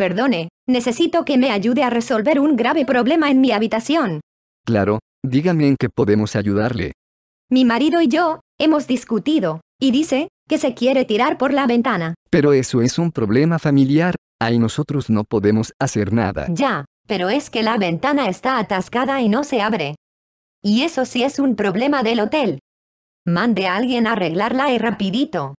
Perdone, necesito que me ayude a resolver un grave problema en mi habitación. Claro, dígame en qué podemos ayudarle. Mi marido y yo, hemos discutido, y dice, que se quiere tirar por la ventana. Pero eso es un problema familiar, ahí nosotros no podemos hacer nada. Ya, pero es que la ventana está atascada y no se abre. Y eso sí es un problema del hotel. Mande a alguien a arreglarla y rapidito.